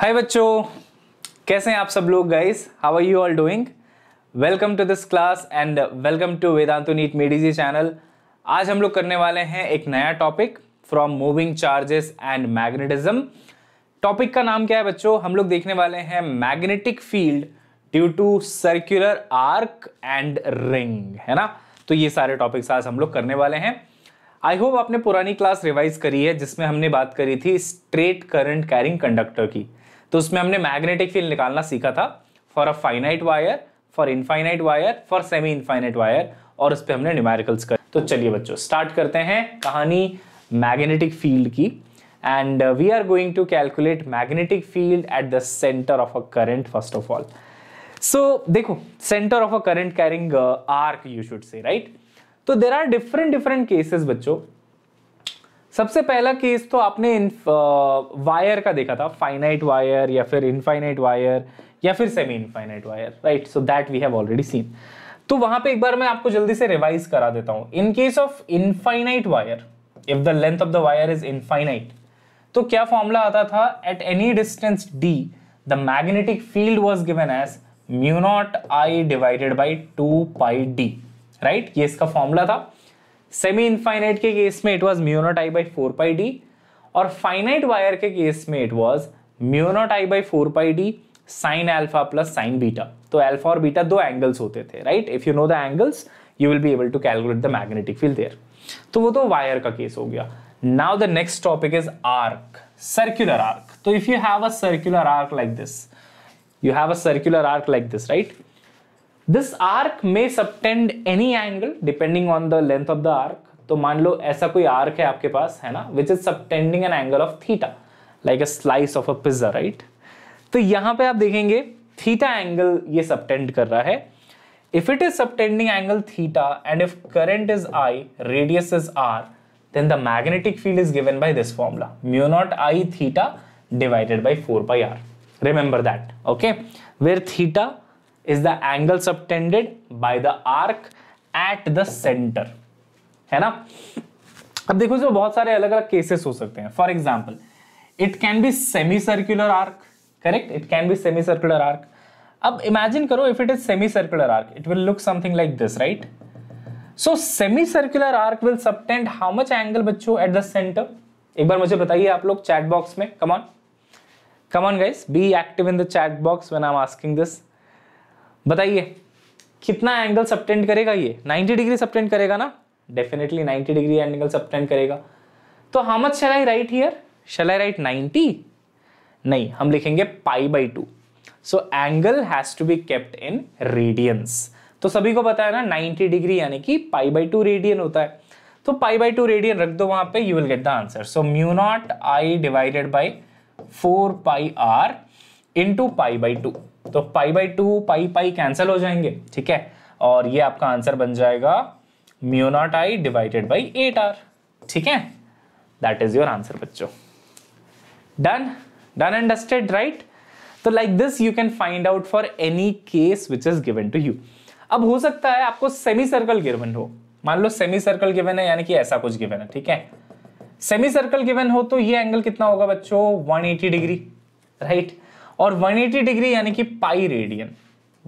हाय बच्चों कैसे हैं आप सब लोग guys how are you all doing welcome to this class and welcome to Vedantu NEET Medigee channel आज हम लोग करने वाले हैं एक नया topic from moving charges and magnetism topic का नाम क्या है बच्चों हम लोग देखने वाले हैं magnetic field due to circular arc and ring है ना तो ये सारे टॉपिक्स आज हम लोग करने वाले हैं आई होप आपने पुरानी क्लास रिवाइज करी है जिसमें हमने बात करी थी स्ट्रेट करंट कैरिंग कंडक्टर की तो उसमें हमने मैग्नेटिक फील्ड निकालना सीखा था for a finite wire for infinite wire for semi infinite wire और उस पर हमने न्यूमेरिकल्स कर तो चलिए बच्चों स्टार्ट करते हैं कहानी मैग्नेटिक फील्ड की and we are going to calculate magnetic field at the centre of a current first of all so देखो centre of a current carrying arc you should say right तो there are different different cases बच्चों सबसे पहला case तो आपने wire का देखा था फाइनाइट वायर या फिर इनफाइनाइट वायर या फिर semi infinite wire right so that we have already seen तो वहां पे एक बार मैं आपको जल्दी से रिवाइज करा देता हूं in case of infinite wire if the length of the wire is infinite तो क्या फॉर्मूला आता था at any distance D the magnetic field was given as mu naught I divided by two pi D right ये इसका formula था semi infinite के case में it was mu naught I by four pi D और finite wire के case में it was mu naught I by four pi D sine alpha plus sine beta तो alpha और बीटा दो एंगल्स होते थे right if you know the angles you will be able to calculate the magnetic field there तो वो तो wire का case हो गया now the next topic is arc circular arc तो if you have a circular arc like this you have a circular arc like this right this arc में subtend any angle depending on the length of the arc तो मान लो ऐसा कोई arc है आपके पास है ना which is subtending an angle of theta like a slice of a pizza right तो यहां पे आप देखेंगे थीटा एंगल ये सबटेंड कर रहा है if it is subtending angle theta and if current is I radius is R then the magnetic field is given by this formula mu naught I theta divided by 4 by r remember that okay where theta is the angle subtended by the arc at the centre है ना अब देखो इसमें बहुत सारे अलग अलग cases हो सकते हैं for example it can be semi circular arc correct it can be semi circular arc अब इमेजिन करो if it is semi circular arc it will look something like this right so semi circular arc will subtend how much angle बच्चों at the centre एक बार मुझे बताइए आप लोग chat box में come on come on guys be active in the chat box when I am asking this बताइए कितना एंगल सबटेंड करेगा ये 90 डिग्री सबटेंड करेगा ना डेफिनेटली 90 डिग्री एंगल सबटेंड करेगा तो how much shall I write here shall I write 90 नहीं हम लिखेंगे pi by two so angle has to be kept in radians तो सभी को पता है ना 90 डिग्री यानी कि पाई बाई टू रेडियन होता है तो पाई बाई टू रेडियन रख दो वहां पे you will get the answer so mu naught I divided by four pi are into pi by two तो pi by two pi pi cancel हो जाएंगे ठीक है और ये आपका आंसर बन जाएगा mu naught I divided by eight R ठीक है दैट इज योर आंसर बच्चों डन डन अंडरस्टेड राइट तो like this you can find out for any case which is given to you अब हो सकता है आपको सेमी सर्कल गिवन हो मान लो सेमी सर्कल गिवन है यानी कि ऐसा कुछ गिवन है ठीक है सेमी सर्कल गिवन हो तो ये एंगल कितना होगा बच्चों 180 डिग्री राइट right? और 180 डिग्री यानी कि pi radian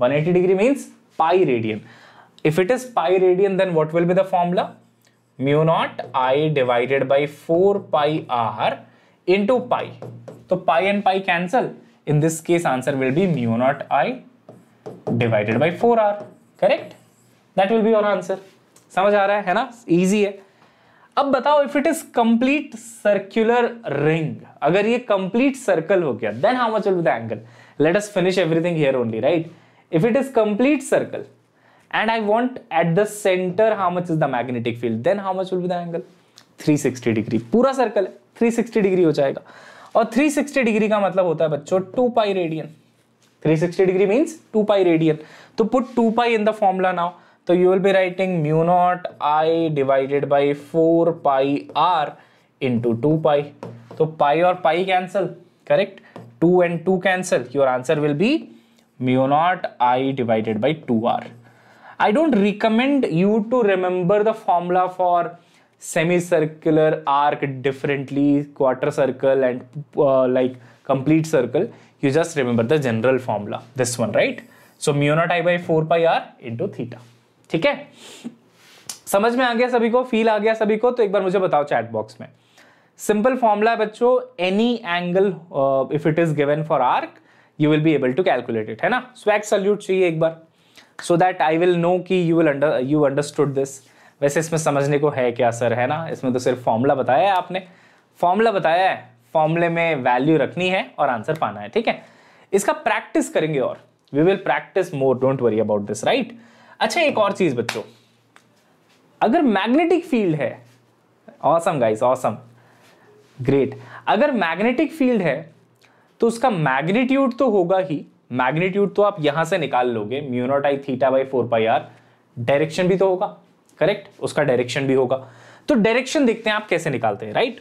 180 degree means pi radian if it is pi radian then what will be the formula mu naught I divided by four pi R in pi तो pi and pi cancel in this case answer will be mu naught I divided by four R correct that will be your answer समझ आ रहा है, है ना easy है अब बताओ if it is complete circular ring अगर ये कंप्लीट सर्कल हो गया then how much will be the angle let us finish everything here only right if it is complete circle and I want at the centre how much is the magnetic field then how much will be the angle 360 degree पूरा circle है 360 degree हो जाएगा और 360 degree का मतलब होता है बच्चों 2 pi radian 360 degree means 2 pi radian तो put 2 pi in the formula now तो you will be writing mu naught I divided by four pi are into two pi तो पाई और pi cancel correct two and two cancel your answer will be mu naught I divided by two R I don't recommend you to remember the formula for semicircular arc differently quarter circle and uh, like complete circle you just remember the general formula this one right so mu naught i by 4 pi r into theta ठीक है समझ में आ गया सभी को feel आ गया सभी को तो एक बार मुझे बताओ चैट बॉक्स में सिंपल फॉर्मूला है बच्चों any angle if it is given for arc you will be able to calculate it है ना स्वैग सल्यूट चाहिए एक बार so that I will know की you will you understood this वैसे इसमें समझने को है क्या सर है ना इसमें तो सिर्फ फॉर्मूला बताया है आपने फॉर्मूला बताया है फॉर्मूले में वैल्यू रखनी है और आंसर पाना है ठीक है इसका प्रैक्टिस करेंगे और we will practice more don't worry about this right अच्छा एक और चीज़ बच्चों अगर मैग्नेटिक फील्ड है ऑसम गाइस ऑसम ग्रेट अगर मैग्नेटिक फील्ड है तो उसका मैग्नीट्यूड तो होगा ही मैग्नीट्यूड तो आप यहां से निकाल लोगे mu naught theta by four pi R direction भी तो होगा करेक्ट उसका डायरेक्शन भी होगा तो डायरेक्शन देखते हैं आप कैसे निकालते हैं राइट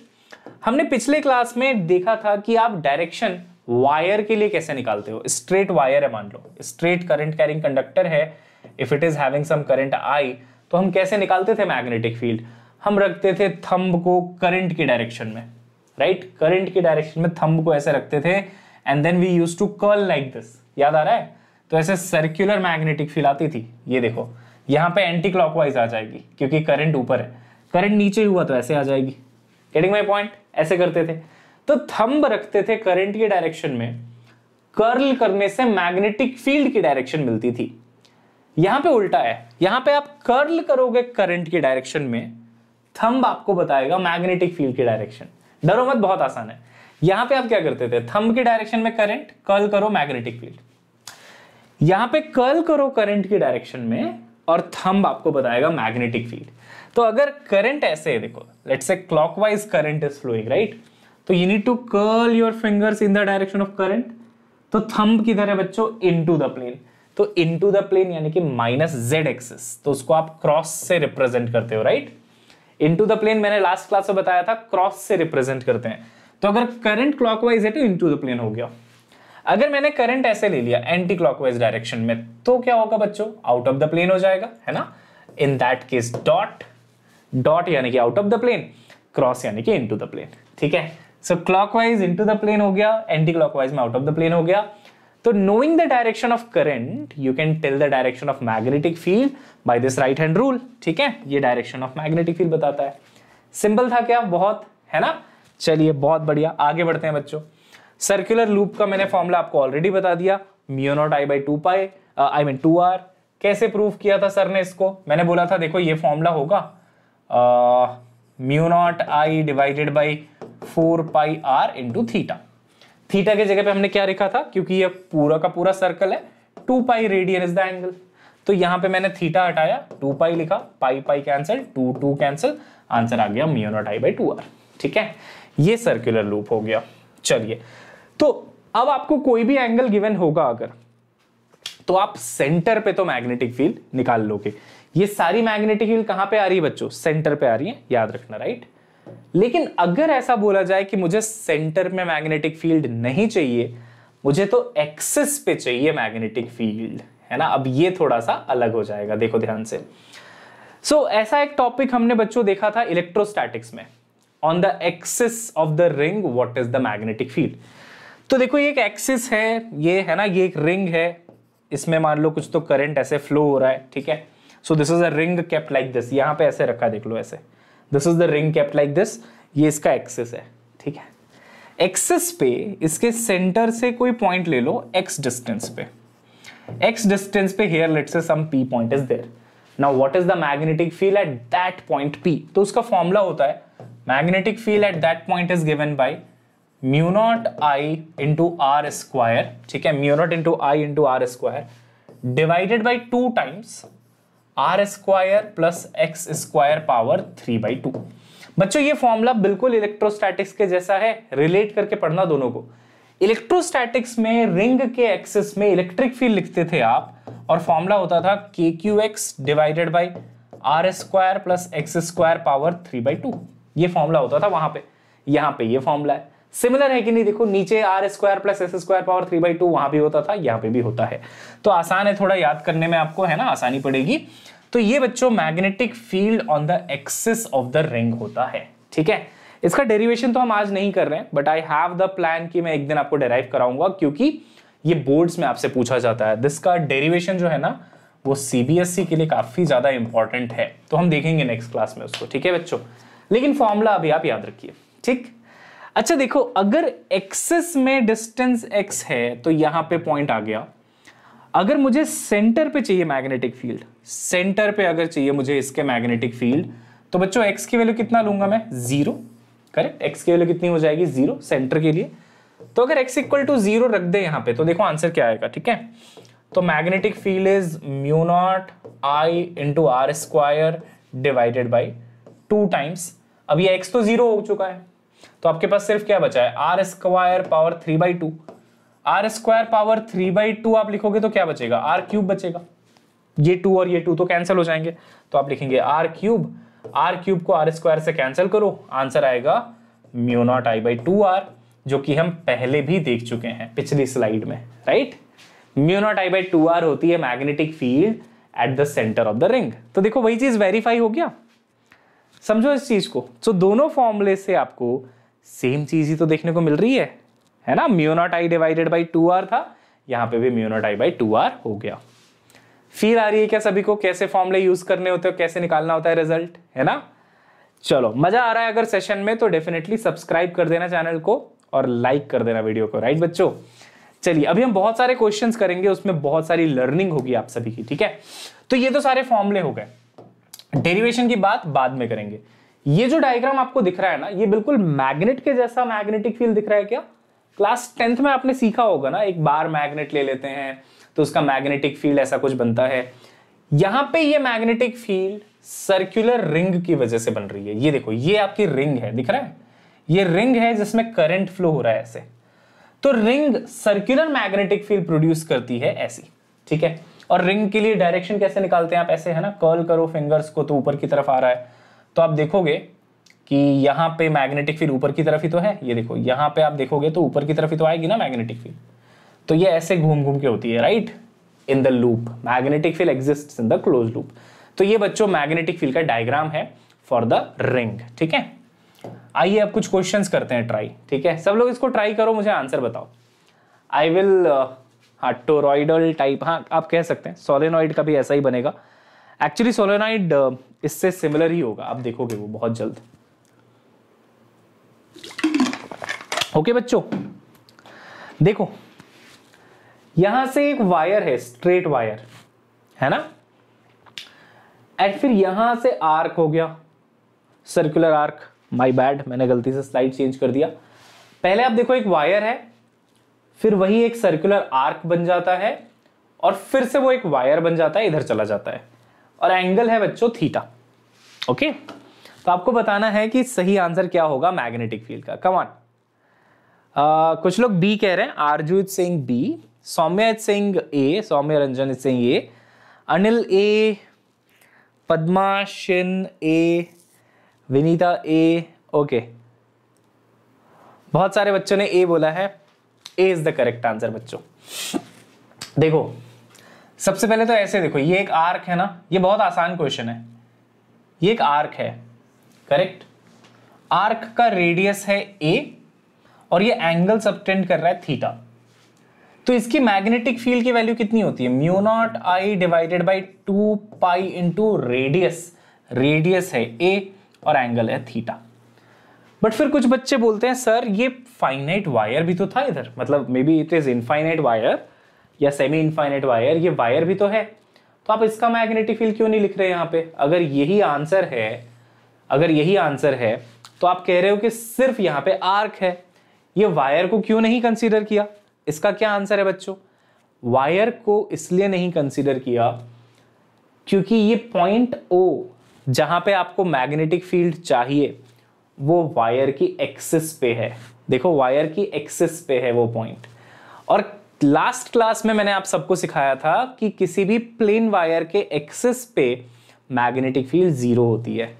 हमने पिछले क्लास में देखा था कि आप डायरेक्शन वायर के लिए कैसे निकालते हो स्ट्रेट वायर है मान लो स्ट्रेट करंट कैरिंग कंडक्टर है if it is having some current I तो हम कैसे निकालते थे मैग्नेटिक फील्ड हम रखते थे थंब को करंट की डायरेक्शन में राइट right? करंट की डायरेक्शन में थंब को ऐसे रखते थे and then we use to curl like this याद आ रहा है तो ऐसे सर्क्यूलर मैग्नेटिक फील्ड आती थी ये देखो यहां पे एंटी क्लॉकवाइज आ जाएगी क्योंकि करंट ऊपर है करंट नीचे हुआ तो ऐसे आ जाएगी गेटिंग माई पॉइंट ऐसे करते थे तो थंब रखते थे करंट की डायरेक्शन में कर्ल करने से मैग्नेटिक फील्ड की डायरेक्शन मिलती थी यहां पे उल्टा है यहां पे आप कर्ल करोगे करंट की डायरेक्शन में थंब आपको बताएगा मैग्नेटिक फील्ड की डायरेक्शन डरो मत बहुत आसान है यहां पे आप क्या करते थे थंब की डायरेक्शन में करंट कर्ल करो मैग्नेटिक फील्ड यहां पे कर्ल करो करंट की डायरेक्शन में और थंब आपको बताएगा मैग्नेटिक फील्ड तो अगर करंट ऐसे है देखो let's say clockwise current is flowing right तो you need to curl your fingers in the direction of current तो थंब किधर है बच्चों इनटू द प्लेन तो टू द प्लेन यानी कि माइनस जेड एक्सिस तो उसको आप क्रॉस से रिप्रेजेंट करते हो राइट टू द प्लेन मैंने लास्ट क्लास में बताया था क्रॉस से रिप्रेजेंट करते हैं तो अगर करंट क्लॉकवाइज है तो इन द प्लेन हो गया अगर मैंने करंट ऐसे ले लिया एंटी क्लॉकवाइज डायरेक्शन में तो क्या होगा बच्चों आउट ऑफ द प्लेन हो जाएगा है ना in that case dot dot यानी कि out of the plane cross यानी कि इनटू द प्लेन ठीक है so clockwise into the plane हो गया एंटी क्लॉकवाइज में आउट ऑफ द प्लेन हो गया तो knowing the direction of current, you can tell the direction of magnetic field by this right hand rule ठीक है ये डायरेक्शन ऑफ मैग्नेटिक फील्ड बताता है सिंपल था क्या बहुत है ना चलिए बहुत बढ़िया आगे बढ़ते हैं बच्चों सर्कुलर लूप का मैंने फॉर्मूला आपको ऑलरेडी बता दिया mu naught I by two pi I mean two R कैसे प्रूव किया था सर ने इसको मैंने बोला था देखो ये फॉर्मूला होगा mu naught I divided by four pi are into theta theta के जगह पे हमने क्या लिखा था क्योंकि ये पूरा का पूरा सर्कल है two pi radian is the angle तो यहां पे मैंने थीटा हटाया टू पाई लिखा pi pi cancel two two cancel answer आ गया mu naught I by two R ठीक है ये सर्कुलर लूप हो गया चलिए तो अब आपको कोई भी एंगल गिवन होगा अगर तो आप सेंटर पे तो मैग्नेटिक फील्ड निकाल लोगे ये सारी मैग्नेटिक फील्ड कहां पे आ रही है बच्चों सेंटर पे आ रही है याद रखना राइट लेकिन अगर ऐसा बोला जाए कि मुझे सेंटर में मैग्नेटिक फील्ड नहीं चाहिए मुझे तो एक्सिस पे चाहिए मैग्नेटिक फील्ड है ना अब ये थोड़ा सा अलग हो जाएगा देखो ध्यान से सो so, ऐसा एक टॉपिक हमने बच्चों देखा था इलेक्ट्रोस्टैटिक्स में on the axis of the ring what is the magnetic field तो देखो ये एक एक्सिस है ये है ना ये एक रिंग है इसमें मान लो कुछ तो करंट ऐसे फ्लो हो रहा है ठीक है so this is a ring kept like this यहां पे ऐसे रखा देख लो ऐसे this is the ring kept like this ये इसका एक्सेस है ठीक है एक्सेस पे इसके सेंटर से कोई पॉइंट ले लो एक्स डिस्टेंस पे एक्स डिस्टेंस पे here let say some P point is there now what is the magnetic field at that point P तो उसका फॉर्मूला होता है magnetic field at that point is given by mu naught I into R square ठीक है mu naught into I into R square divided by two times R square plus x square power three by to बच्चों ये formula बिल्कुल electrostatics के जैसा है relate करके पढ़ना दोनों को इलेक्ट्रोस्टैटिक्स में रिंग के एक्सिस में इलेक्ट्रिक फील्ड लिखते थे आप और फॉर्मूला होता था k q x divided by R square plus x square power three by two ये फॉर्मूला होता था वहां पे यहाँ पे ये फॉर्मूला है सिमिलर है कि नहीं देखो नीचे R square plus S square power three by two वहां भी होता था यहाँ पे भी होता है तो आसान है थोड़ा याद करने में आपको है ना आसानी पड़ेगी तो ये बच्चों magnetic field on the axis of the ring होता है ठीक है इसका डेरिवेशन तो हम आज नहीं कर रहे हैं but I have the plan कि मैं एक दिन आपको डेराइव कराऊंगा क्योंकि ये बोर्ड्स में आपसे पूछा जाता है दिस का डेरिवेशन जो है ना वो सीबीएसई e के लिए काफी ज्यादा इंपॉर्टेंट है तो हम देखेंगे नेक्स्ट क्लास में उसको ठीक है बच्चों लेकिन फॉर्मूला अभी आप याद रखिए ठीक अच्छा देखो अगर एक्सेस में डिस्टेंस एक्स है तो यहां पे पॉइंट आ गया अगर मुझे सेंटर पे चाहिए मैग्नेटिक फील्ड सेंटर पे अगर चाहिए मुझे इसके मैग्नेटिक फील्ड तो बच्चों एक्स की वैल्यू कितना लूंगा मैं जीरो करेक्ट एक्स की वैल्यू कितनी हो जाएगी जीरो सेंटर के लिए तो अगर एक्स इक्वल टू जीरो रख दे यहां पे तो देखो आंसर क्या आएगा ठीक है तो magnetic field is mu naught I into R square divided by two times अब ये एक्स तो जीरो हो चुका है तो आपके पास सिर्फ क्या बचा है R square power three by two R square power three by two आप लिखोगे तो क्या बचेगा आर क्यूब बचेगा ये टू और ये टू तो कैंसिल हो जाएंगे तो आप लिखेंगे आर क्यूब आर क्यूब को आर स्क्वायर से कैंसिल करो आंसर आएगा mu naught I by two R जो कि हम पहले भी देख चुके हैं पिछली स्लाइड में right mu naught I by two R होती है magnetic field at the centre of the ring तो देखो वही चीज वेरीफाई हो गया समझो इस चीज को सो दोनों फॉर्मुले से आपको सेम चीज ही तो देखने को मिल रही है है ना mu naught I divided by two R था यहाँ पे भी mu naught I by two R हो गया फील आ रही है क्या सभी को कैसे फॉर्मले यूज करने होते हैं कैसे निकालना होता है रिजल्ट है ना चलो मजा आ रहा है अगर सेशन में तो डेफिनेटली सब्सक्राइब कर देना चैनल को और लाइक कर देना वीडियो को राइट बच्चों चलिए अभी हम बहुत सारे क्वेश्चंस करेंगे उसमें बहुत सारी लर्निंग होगी आप सभी की ठीक है तो ये तो सारे फॉर्मले हो गए डेरिवेशन की बात बाद में करेंगे ये जो डायग्राम आपको दिख रहा है ना ये बिल्कुल मैग्नेट के जैसा मैग्नेटिक फील्ड दिख रहा है क्या क्लास टेंथ में आपने सीखा होगा ना एक बार मैग्नेट ले लेते हैं तो उसका मैग्नेटिक फील्ड ऐसा कुछ बनता है यहां पे ये मैग्नेटिक फील्ड सर्कुलर रिंग की वजह से बन रही है ये देखो ये आपकी रिंग है दिख रहा है ये रिंग है जिसमें करंट फ्लो हो रहा है ऐसे तो ring circular magnetic field produce करती है ऐसी ठीक है और रिंग के लिए डायरेक्शन कैसे निकालते हैं आप ऐसे है ना कर्ल करो फिंगर्स को तो ऊपर की तरफ आ रहा है तो आप देखोगे कि यहाँ पे मैग्नेटिक फील्ड ऊपर की तरफ ही तो है ये देखो यहाँ पे आप देखोगे तो ऊपर की तरफ ही तो आएगी ना मैग्नेटिक फील्ड तो ये ऐसे घूम घूम के होती है right in the loop magnetic field exist in the close loop तो ये बच्चों मैग्नेटिक फील्ड का डायग्राम है फॉर द रिंग ठीक है आइए अब कुछ क्वेश्चंस करते हैं ट्राई ठीक है सब लोग इसको ट्राई करो मुझे आंसर बताओ आई विल हाटोरॉइडल टाइप हाँ आप कह सकते हैं सोलेनॉइड का भी ऐसा ही बनेगा एक्चुअली सोलेनॉइड uh, इससे सिमिलर ही होगा आप देखोगे वो बहुत जल्द ओके okay, बच्चों देखो यहां से एक वायर है स्ट्रेट वायर है ना एंड फिर यहां से आर्क हो गया सर्कुलर आर्क माई बैड मैंने गलती से स्लाइड चेंज कर दिया पहले आप देखो एक वायर है फिर वही एक सर्कुलर आर्क बन जाता है और फिर से वो एक वायर बन जाता है इधर चला जाता है और एंगल है बच्चों थीटा ओके तो आपको बताना है कि सही आंसर क्या होगा मैग्नेटिक फील्ड का कमान uh, कुछ लोग बी कह रहे हैं Aarjoot Singh B Saumya Singh A Saumya Ranjan Singh A Anil A Anil शिन ए विनीता ए ओके बहुत सारे बच्चों ने ए बोला है A is the correct answer बच्चों देखो सबसे पहले तो ऐसे देखो ये एक आर्क है ना ये बहुत आसान क्वेश्चन है ये एक आर्क है करेक्ट आर्क का रेडियस है ए और ये एंगल सबटेंड कर रहा है थीटा तो इसकी मैग्नेटिक फील्ड की वैल्यू कितनी होती है mu naught I divided by two pi into radius radius है ए और एंगल है थीटा बट फिर कुछ बच्चे बोलते हैं सर ये फाइनाइट वायर भी तो था इधर मतलब maybe it is infinite wire या सेमी इनफाइनाइट वायर ये वायर भी तो है तो आप इसका मैग्नेटिक फील्ड क्यों नहीं लिख रहे यहाँ पे अगर यही आंसर है अगर यही आंसर है तो आप कह रहे हो कि सिर्फ यहाँ पे आर्क है ये वायर को क्यों नहीं कंसीडर किया इसका क्या आंसर है बच्चों वायर को इसलिए नहीं कंसिडर किया क्योंकि ये पॉइंट ओ जहां पे आपको मैग्नेटिक फील्ड चाहिए वो वायर की एक्सिस पे है देखो वायर की एक्सिस पे है वो पॉइंट और लास्ट क्लास में मैंने आप सबको सिखाया था कि किसी भी प्लेन वायर के एक्सिस पे मैग्नेटिक फील्ड जीरो होती है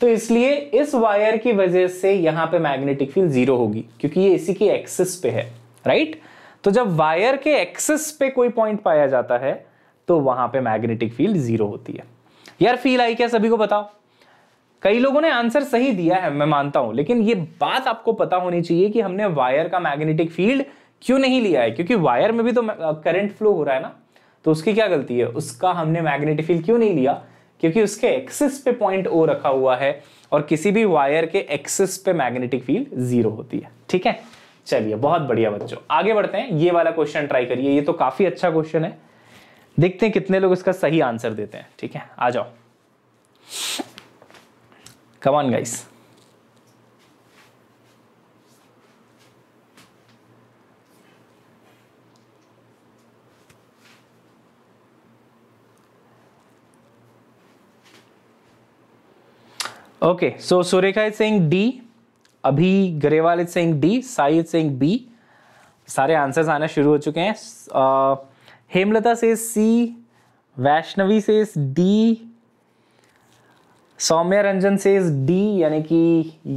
तो इसलिए इस वायर की वजह से यहाँ पे मैग्नेटिक फील्ड जीरो होगी क्योंकि ये इसी की एक्सिस पे है राइट तो जब वायर के एक्सेस पे कोई पॉइंट पाया जाता है तो वहां पे मैग्नेटिक फील्ड जीरो होती है यार फील आई क्या सभी को बताओ कई लोगों ने आंसर सही दिया है मैं मानता हूं लेकिन ये बात आपको पता होनी चाहिए कि हमने वायर का मैग्नेटिक फील्ड क्यों नहीं लिया है क्योंकि वायर में भी तो करंट फ्लो हो रहा है ना तो उसकी क्या गलती है उसका हमने मैग्नेटिक फील्ड क्यों नहीं लिया क्योंकि उसके एक्सिस पे पॉइंट ओ रखा हुआ है और किसी भी वायर के एक्सिस पे मैग्नेटिक फील्ड जीरो होती है ठीक है चलिए बहुत बढ़िया बच्चों आगे बढ़ते हैं ये वाला क्वेश्चन ट्राई करिए ये तो काफी अच्छा क्वेश्चन है देखते हैं कितने लोग इसका सही आंसर देते हैं ठीक है आ जाओ come on guys okay so Surekha is saying D Abhi Grewal is saying D Sai is saying B सारे आंसर्स आना शुरू हो चुके हैं uh, हेमलता से सी वैष्णवी से डी सौम्या रंजन से डी यानी कि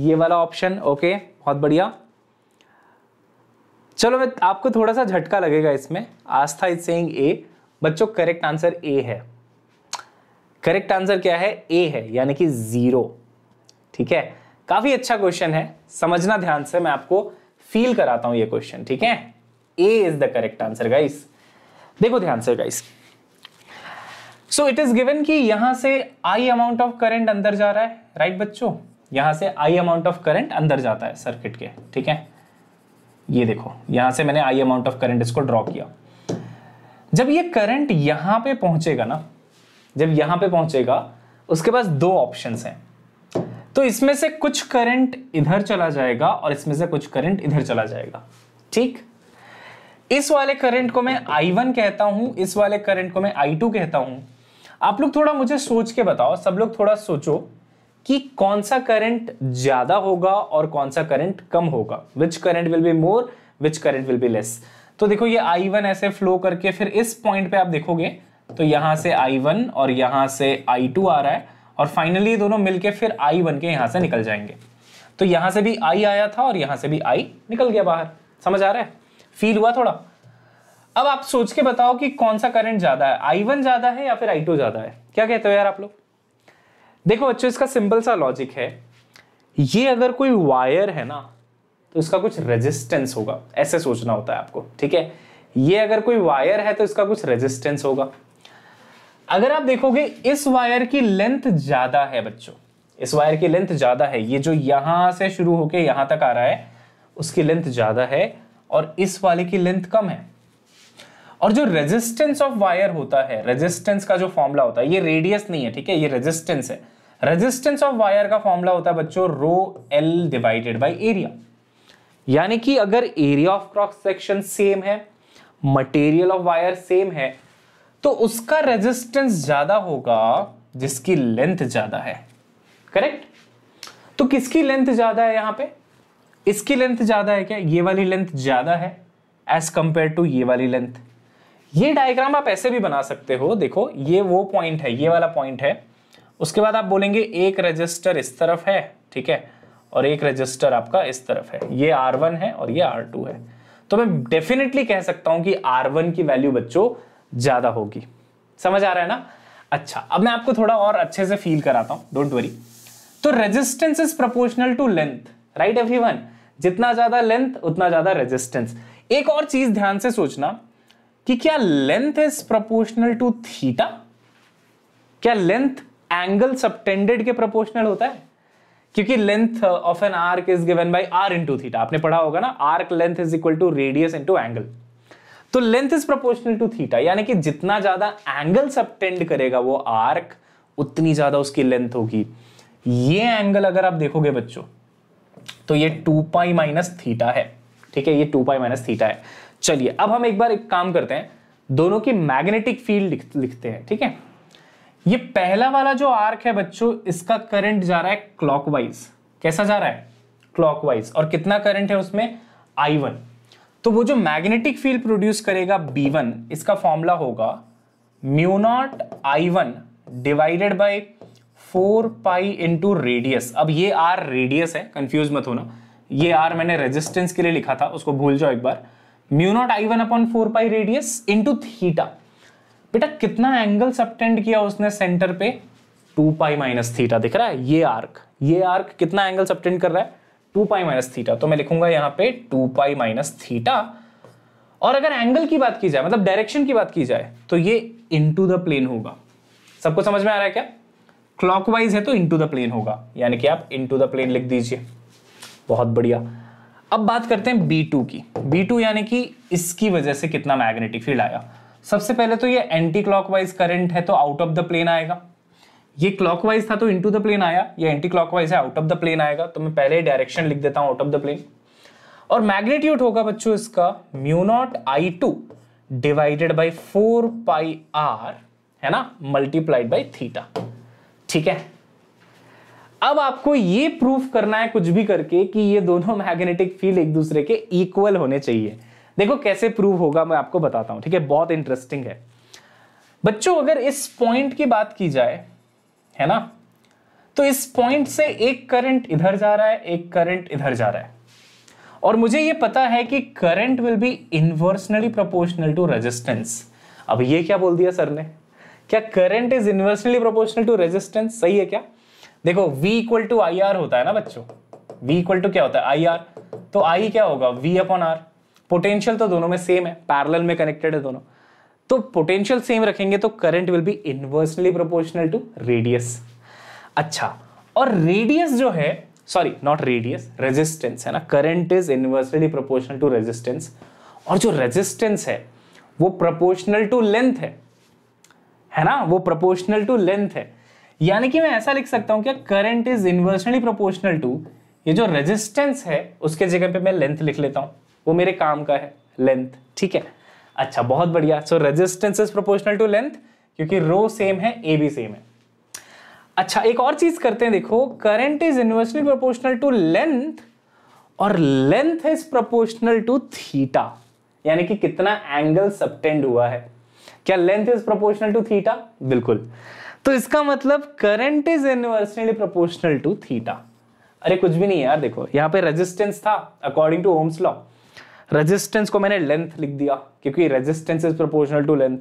ये वाला ऑप्शन ओके बहुत बढ़िया चलो मैं आपको थोड़ा सा झटका लगेगा इसमें आस्था इज सेइंग ए बच्चों करेक्ट आंसर ए है करेक्ट आंसर क्या है ए है यानी कि जीरो ठीक है काफी अच्छा क्वेश्चन है समझना ध्यान से मैं आपको फील कराता हूं ये क्वेश्चन ठीक है A is the correct answer guys देखो ध्यान से guys so it is given कि यहां से आई अमाउंट ऑफ करंट अंदर जा रहा है राइट right, बच्चों यहां से आई अमाउंट ऑफ करंट अंदर जाता है सर्किट के ठीक है ये देखो यहां से मैंने आई अमाउंट ऑफ करंट इसको ड्रॉ किया जब ये करंट यहां पे पहुंचेगा ना जब यहां पे पहुंचेगा उसके पास दो ऑप्शंस हैं तो इसमें से कुछ करंट इधर चला जाएगा और इसमें से कुछ करंट इधर चला जाएगा ठीक इस वाले करंट को मैं I1 कहता हूं इस वाले करंट को मैं I2 कहता हूं आप लोग थोड़ा मुझे सोच के बताओ सब लोग थोड़ा सोचो कि कौन सा करंट ज्यादा होगा और कौन सा करंट कम होगा which current will be more which current will be less तो देखो ये I1 ऐसे फ्लो करके फिर इस पॉइंट पे आप देखोगे तो यहां से I1 और यहां से I2 आ रहा है और फाइनली दोनों मिलके फिर आई बन के यहां से निकल जाएंगे तो यहां से भी आई आया था और यहां से भी आई निकल गया बाहर समझ आ रहा है फील हुआ थोड़ा अब आप सोच के बताओ कि कौन सा करंट ज्यादा है आई वन ज्यादा है या फिर आई टू ज्यादा है क्या कहते हो यार आप लोग देखो बच्चों इसका सिंपल सा लॉजिक है ये अगर कोई वायर है ना तो इसका कुछ रेजिस्टेंस होगा ऐसे सोचना होता है आपको ठीक है ये अगर कोई वायर है तो इसका कुछ रेजिस्टेंस होगा अगर आप देखोगे इस वायर की लेंथ ज्यादा है बच्चों इस वायर की लेंथ ज्यादा है ये जो यहां से शुरू होकर यहां तक आ रहा है उसकी लेंथ ज्यादा है और इस वाले की लेंथ कम है और जो रेजिस्टेंस ऑफ वायर होता है रेजिस्टेंस का जो फॉर्मूला होता है ये रेडियस नहीं है ठीक है ये रेजिस्टेंस है रेजिस्टेंस ऑफ वायर का फॉर्मूला होता है बच्चों rho L divided by area यानी कि अगर area of cross section same है मटेरियल ऑफ वायर सेम है तो उसका रेजिस्टेंस ज्यादा होगा जिसकी लेंथ ज्यादा है करेक्ट तो किसकी लेंथ ज्यादा है यहां पे इसकी लेंथ ज्यादा है क्या ये वाली लेंथ ज्यादा है एज कंपेयर टू ये वाली लेंथ ये डायग्राम आप ऐसे भी बना सकते हो देखो ये वो पॉइंट है ये वाला पॉइंट है उसके बाद आप बोलेंगे एक रजिस्टर इस तरफ है ठीक है और एक रजिस्टर आपका इस तरफ है ये R1 है और ये R2 है तो मैं डेफिनेटली कह सकता हूं कि R1 की वैल्यू बच्चों ज़्यादा होगी समझ आ रहा है ना अच्छा अब मैं आपको थोड़ा और अच्छे से फील कराता हूं डोंट वरी तो resistance is proportional to length right every जितना ज़्यादा लेंथ उतना ज़्यादा रेजिस्टेंस एक और चीज़ ध्यान से सोचना कि क्या length is proportional to theta क्या लेंथ एंगल सबटेंडेड के प्रपोर्शनल होता है क्योंकि length of an arc is given by R into theta आपने पढ़ा होगा ना arc length is equal to radius into angle तो length is proportional to theta यानी कि जितना ज्यादा एंगल सबटेंड करेगा वो आर्क उतनी ज्यादा उसकी लेंथ होगी ये एंगल अगर आप देखोगे बच्चों तो ये टू पाई माइनस थीटा है ठीक है ये टू पाई माइनस थीटा है चलिए अब हम एक बार एक काम करते हैं दोनों की मैग्नेटिक फील्ड लिखते हैं ठीक है ये पहला वाला जो आर्क है बच्चों इसका करंट जा रहा है क्लॉकवाइज कैसा जा रहा है क्लॉकवाइज और कितना करंट है उसमें आई वन तो वो जो मैग्नेटिक फील्ड प्रोड्यूस करेगा बी वन इसका फॉर्मूला होगा mu naught I one divided by four pi into radius अब ये आर रेडियस है कंफ्यूज मत होना ये आर मैंने रेजिस्टेंस के लिए लिखा था उसको भूल जाओ एक बार mu naught I one upon four pi radius into theta बेटा कितना एंगल सबटेंड किया उसने सेंटर पे टू पाई माइनस थीटा दिख रहा है ये आर्क ये आर्क कितना एंगल सबटेंड कर रहा है टू पाई माइनस थीटा तो मैं लिखूंगा यहां पे टू पाई माइनस थीटा और अगर एंगल की बात की जाए मतलब डायरेक्शन की बात की जाए तो ये इंटू द प्लेन होगा सबको समझ में आ रहा है क्या क्लॉकवाइज है तो इंटू द प्लेन होगा यानी कि आप इंटू द प्लेन लिख दीजिए बहुत बढ़िया अब बात करते हैं टू की टू यानी कि इसकी वजह से कितना मैग्नेटिक फील्ड आया सबसे पहले तो ये एंटी क्लॉकवाइज करंट है तो आउट ऑफ द प्लेन आएगा ये क्लॉकवाइज था तो इनटू द प्लेन आया ये एंटी क्लॉकवाइज है आउट ऑफ द प्लेन आएगा तो मैं पहले डायरेक्शन लिख देता हूं आउट ऑफ द प्लेन और मैग्नेट्यूड होगा बच्चों इसका mu naught I two divided by four pi R है ना मल्टीप्लाइड बाई थीटा ठीक है अब आपको ये प्रूफ करना है कुछ भी करके कि ये दोनों मैग्नेटिक फील्ड एक दूसरे के इक्वल होने चाहिए देखो कैसे प्रूफ होगा मैं आपको बताता हूं ठीक है बहुत इंटरेस्टिंग है बच्चों अगर इस पॉइंट की बात की जाए है ना तो इस पॉइंट से एक करंट इधर जा रहा है एक करंट इधर जा रहा है और मुझे ये पता है कि current will be inversely proportional to resistance अब ये क्या बोल दिया सर ने क्या current is inversely proportional to resistance सही है क्या देखो V equal to I R होता है ना बच्चों V इक्वल टू क्या होता है आई आर तो आई क्या होगा V अपॉन आर पोटेंशियल तो दोनों में सेम है पैरल में कनेक्टेड है दोनों तो पोटेंशियल सेम रखेंगे तो current will be inversely proportional to radius अच्छा और रेडियस जो है सॉरी नॉट रेडियस रेजिस्टेंस है ना current is inversely proportional to resistance और जो रेजिस्टेंस है वो प्रोपोर्शनल टू लेंथ है है ना वो प्रोपोर्शनल टू लेंथ है यानी कि मैं ऐसा लिख सकता हूं कि current is inversely proportional to ये जो रेजिस्टेंस है उसके जगह पे मैं लेंथ लिख लेता हूं वो मेरे काम का है लेंथ ठीक है अच्छा बहुत बढ़िया so resistance is proportional to length क्योंकि रो सेम है ए भी सेम है अच्छा एक और चीज करते हैं देखो current is inversely proportional to length और length is proportional to theta यानी कि कितना एंगल सबटेंड हुआ है क्या length is proportional to theta बिल्कुल तो इसका मतलब current is inversely proportional to theta अरे कुछ भी नहीं यार देखो यहां पे रेजिस्टेंस था according to ohm's law resistance को मैंने लेंथ लिख दिया क्योंकि resistance is proportional to length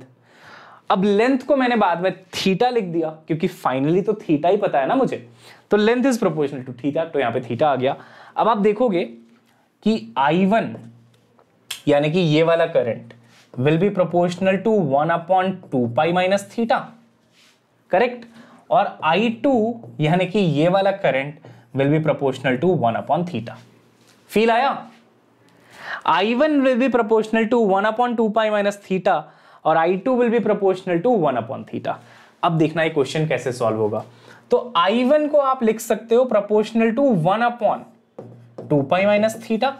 अब लेंथ को मैंने बाद में थीटा लिख दिया क्योंकि फाइनली तो थीटा ही पता है ना मुझे तो length is proportional to theta तो यहां पे थीटा आ गया अब आप देखोगे कि आई वन यानी कि ये वाला current will be proportional to one upon two pi minus theta correct और आई टू यानी कि ये वाला current will be proportional to one upon theta feel आया I one will be proportional to one upon two pi minus theta और I two will be proportional to one upon theta अब देखना है question कैसे solve होगा तो I one को आप लिख सकते हो proportional to one upon two pi minus theta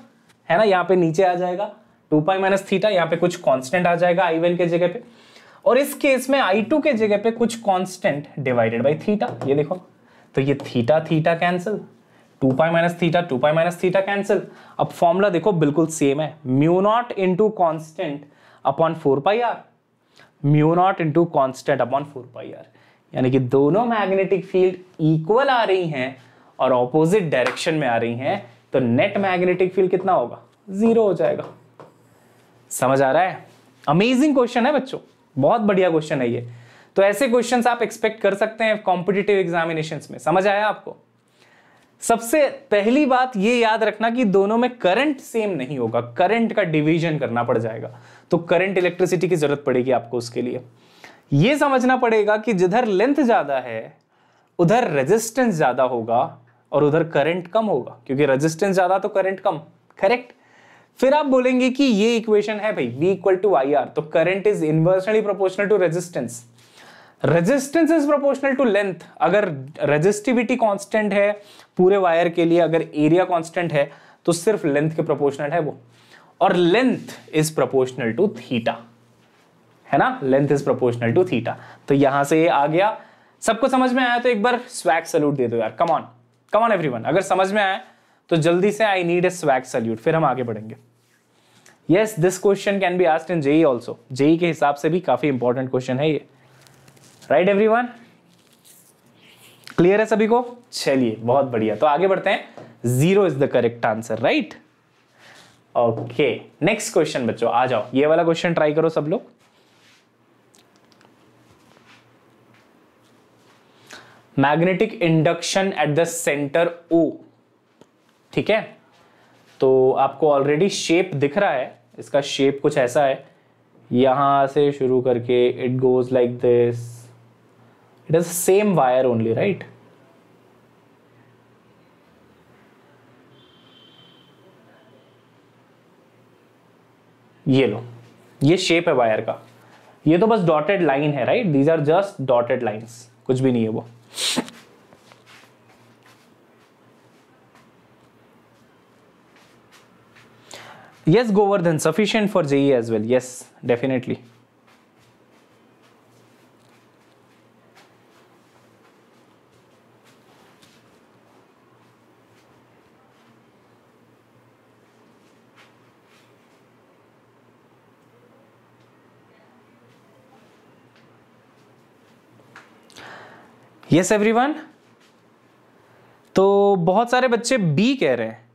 है ना यहाँ पे नीचे आ जाएगा टू पाई माइनस थीटा यहाँ पे कुछ कॉन्स्टेंट आ जाएगा आई वन के जगह पे और इस केस में आई टू के जगह पे कुछ कॉन्स्टेंट डिवाइडेड बाई थीटा ये देखो तो ये theta theta cancel two pi minus theta two pi minus theta cancel अब फॉर्मूला देखो बिल्कुल सेम है mu naught into constant upon four pi r mu naught into constant upon four pi r यानी कि दोनों मैग्नेटिक फील्ड इक्वल आ रही हैं और ऑपोजिट डायरेक्शन में आ रही हैं तो नेट मैग्नेटिक फील्ड कितना होगा जीरो हो जाएगा समझ आ रहा है अमेजिंग क्वेश्चन है बच्चों बहुत बढ़िया क्वेश्चन है ये तो ऐसे क्वेश्चंस आप एक्सपेक्ट कर सकते हैं कॉम्पिटिटिव एग्जामिनेशन में समझ आया आपको सबसे पहली बात ये याद रखना कि दोनों में करंट सेम नहीं होगा करंट का डिवीजन करना पड़ जाएगा तो करंट इलेक्ट्रिसिटी की जरूरत पड़ेगी आपको उसके लिए ये समझना पड़ेगा कि जिधर लेंथ ज़्यादा है उधर रेजिस्टेंस ज़्यादा होगा और उधर करंट कम होगा क्योंकि रेजिस्टेंस ज़्यादा तो करंट कम करेक्ट फिर आप बोलेंगे कि ये इक्वेशन है भाई V equal to I R तो current is inversely proportional to resistance resistance is proportional to length अगर रेजिस्टिविटी कांस्टेंट है पूरे वायर के लिए अगर एरिया कांस्टेंट है तो सिर्फ लेंथ के प्रोपोर्शनल है वो और length is proportional to theta है ना length is proportional to theta तो यहां से ये आ गया सबको समझ में आया तो एक बार स्वैग सल्यूट दे दो यार कमॉन कमॉन एवरीवन अगर समझ में आया तो जल्दी से I need a swag salute फिर हम आगे बढ़ेंगे yes this question can be asked in JEE also JEE के हिसाब से भी काफी इंपॉर्टेंट क्वेश्चन है ये राइट वन क्लियर है सभी को चलिए बहुत बढ़िया तो आगे बढ़ते हैं zero is the correct answer right okay next question बच्चों आ जाओ ये वाला क्वेश्चन ट्राई करो सब लोग magnetic induction at the centre O ठीक है तो आपको ऑलरेडी शेप दिख रहा है इसका शेप कुछ ऐसा है यहां से शुरू करके it goes like this it is same wire only right ये लो ये शेप है वायर का ये तो बस डॉटेड लाइन है right these are just dotted lines कुछ भी नहीं है वो yes govardhan sufficient for je as well yes definitely yes everyone तो बहुत सारे बच्चे बी कह रहे हैं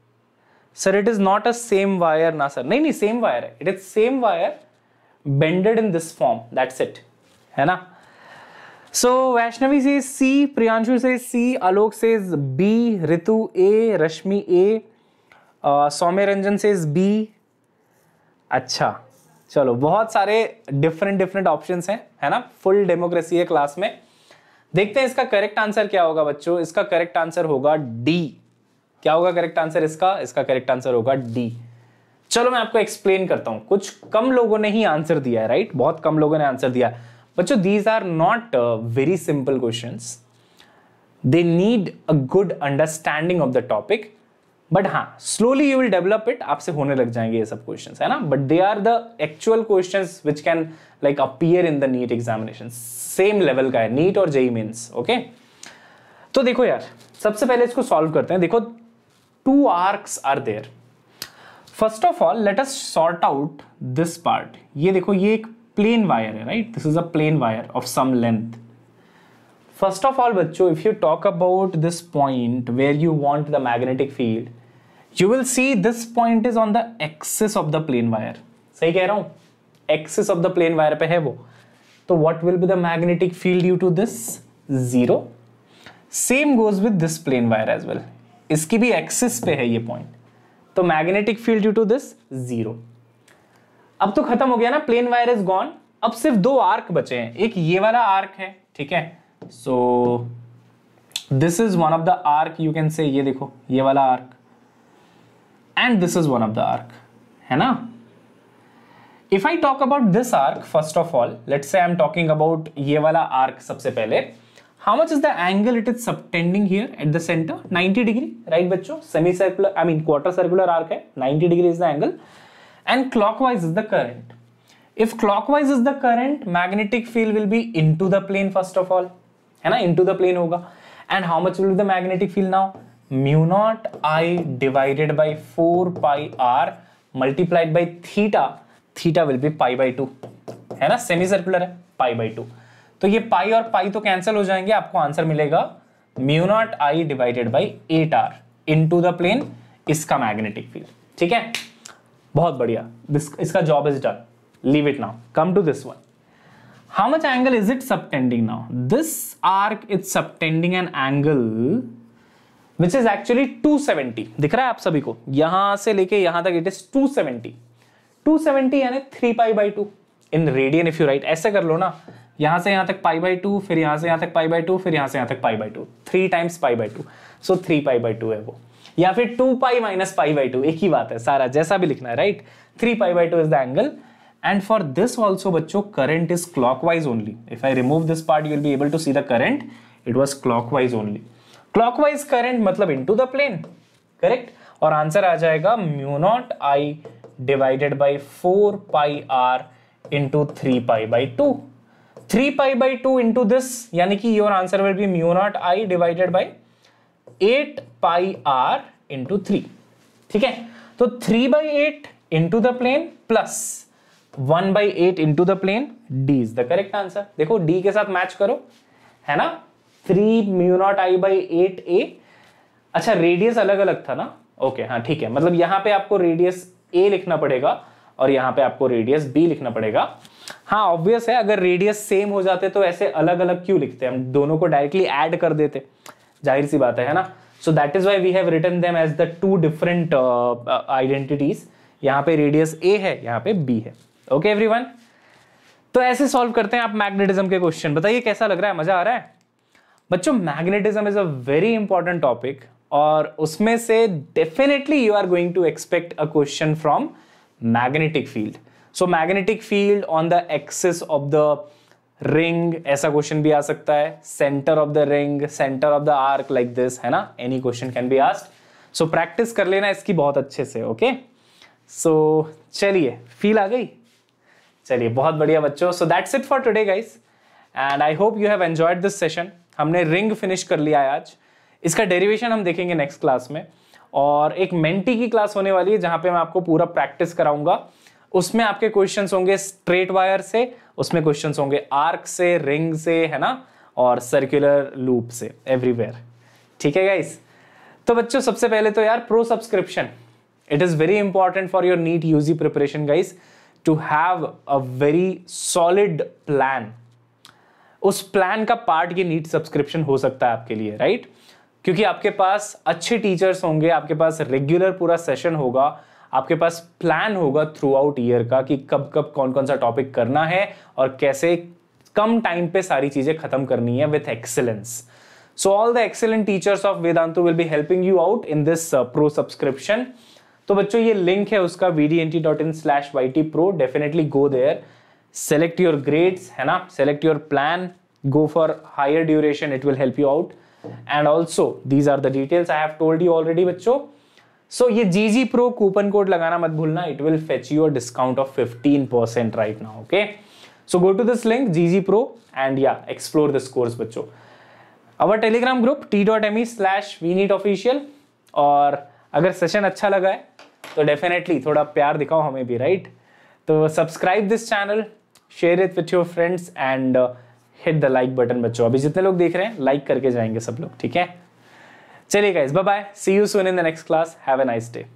sir it is not a same wire ना सर नहीं नहीं सेम वायर है it is same wire bended in this form that's it है ना सो वैष्णवी से सी प्रियांशु से सी आलोक से बी ऋतु ए रश्मि ए सौम्य रंजन से बी अच्छा चलो बहुत सारे डिफरेंट डिफरेंट ऑप्शंस हैं है ना फुल डेमोक्रेसी है क्लास में देखते हैं इसका करेक्ट आंसर क्या होगा बच्चों इसका करेक्ट आंसर होगा डी क्या होगा करेक्ट आंसर इसका इसका करेक्ट आंसर होगा डी चलो मैं आपको एक्सप्लेन करता हूं कुछ कम लोगों ने ही आंसर दिया है राइट बहुत कम लोगों ने आंसर दिया बच्चों these are not very simple question they need a good understanding of the topic but हाँ slowly you will develop it आपसे होने लग जाएंगे ये सब क्वेश्चन है ना but they are the actual question which can like appear in the NEET examination same level का है नीट और जेई मीन्स ओके तो देखो यार सबसे पहले इसको सॉल्व करते हैं देखो two arcs are there first of all let us sort out this part ये देखो ये एक प्लेन वायर है right this is a plain wire of some length first of all बच्चों if you talk about this point where you want the magnetic field you will see this point is on the axis of the plain wire सही कह रहा हूं axis of the plain wire पे है वो तो what will be the magnetic field due to this zero same goes with this plain wire as well इसकी भी एक्सिस पे है ये पॉइंट तो magnetic field due to this zero अब तो खत्म हो गया ना प्लेन वायर इज गॉन अब सिर्फ दो आर्क बचे हैं एक ये वाला आर्क है ठीक है so this is one of the arc you can say ये देखो ये वाला arc and this is one of the arc है ना I talk about this arc, first of all, let's say I'm talking about ये वाला arc सबसे पहले how much is the angle it is subtending here at the center 90 degree right Semi semicircular i mean quarter circular arc है. 90 degree is the angle and clockwise is the current if clockwise is the current magnetic field will be into the plane first of all है ना into the plane होगा and how much will be the magnetic field now mu naught I divided by four pi r multiplied by theta theta will be pi by two है ना semi circular है पाई by to तो ये पाई और पाई तो cancel हो जाएंगे आपको आंसर मिलेगा mu naught I divided by eight r into the plane इसका मैग्नेटिक फील्ड ठीक है बहुत बढ़िया दिस इसका job is done leave it now come to this one how much angle is it subtending now this arc is subtending an angle which is actually 270 dikh raha hai aap sabhi ko yahan se leke yahan tak it is 270 270 yani 3 pi by 2 in radian if you write aise कर लो ना yahan से यहां तक pi by two फिर yahan से यहां तक pi by two फिर yahan से यहां तक pi by two three times pi by two so three pi by two है वो या फिर two pi minus pi by two एक ही बात है सारा जैसा भी लिखना है right three pi by two is the angle and for this also बच्चों current is clockwise only if I remove this part you'll be able to see the current it was clockwise only clockwise current मतलब into the plane correct और answer आ जाएगा mu naught I divided by four pi are into three pi by two three pi by two into this यानी कि your answer will be mu naught I divided by eight pi are into three ठीक है तो three by eight into the plane plus one by eight into the plane D is the correct answer देखो D के साथ match करो है ना three mu naught I by eight a अच्छा रेडियस अलग अलग था ना ओके हाँ ठीक है मतलब यहां पे आपको रेडियस ए लिखना पड़ेगा और यहां पे आपको रेडियस बी लिखना पड़ेगा हाँ ऑब्वियस है अगर रेडियस सेम हो जाते तो ऐसे अलग अलग क्यों लिखते हम दोनों को डायरेक्टली एड कर देते जाहिर सी बात है ना so that is why we have return them as the two different identities यहाँ पे रेडियस ए है यहाँ पे बी है ओके एवरीवन तो ऐसे सॉल्व करते हैं आप मैग्नेटिज्म के क्वेश्चन बताइए कैसा लग रहा है मजा आ रहा है बच्चों magnetism is a very important topic और उसमें से definitely you are going to expect a question from magnetic field so magnetic field on the axis of the ring ऐसा क्वेश्चन भी आ सकता है centre of the ring centre of the arc like this है ना any question can be asked so practice कर लेना इसकी बहुत अच्छे से ओके सो चलिए फील आ गई चलिए बहुत बढ़िया बच्चों so that's it for today guys and I hope you have enjoyed this session हमने रिंग फिनिश कर लिया है आज इसका डेरिवेशन हम देखेंगे नेक्स्ट क्लास में और एक मेंटी की क्लास होने वाली है जहां पे मैं आपको पूरा प्रैक्टिस कराऊंगा उसमें आपके क्वेश्चंस होंगे स्ट्रेट वायर से उसमें क्वेश्चंस होंगे आर्क से रिंग से है ना और सर्कुलर लूप से एवरीवेयर ठीक है गाइस तो बच्चों सबसे पहले तो यार pro subscription it is very important for your NEET UG preparation guys to have a very solid plan उस प्लान का पार्ट ये नीट सब्सक्रिप्शन हो सकता है आपके लिए राइट क्योंकि आपके पास अच्छे टीचर्स होंगे आपके पास रेगुलर पूरा सेशन होगा आपके पास प्लान होगा थ्रू आउट ईयर का कि कब कब कौन कौन सा टॉपिक करना है और कैसे कम टाइम पे सारी चीजें खत्म करनी है with excellence so all the excellent teachers of Vedantu will be helping you out in this pro subscription तो बच्चों ये लिंक है उसका V D N T dot in slash Y T pro definitely go there select your grades है ना select your plan go for higher duration it will help you out and also these are the details I have told you already बच्चों सो ये G G pro coupon code लगाना मत भूलना it will fetch your discount of fifteen percent right ना okay so go to this link G G pro and या explore this course बच्चो our Telegram group T dot M E slash V NEET official और अगर session अच्छा लगा है तो definitely थोड़ा प्यार दिखाओ हमें भी राइट तो subscribe this channel share it with your friends and hit the like button बच्चों अभी जितने लोग देख रहे हैं लाइक like करके जाएंगे सब लोग ठीक है चलिए guys bye bye see you soon in the next class have a nice day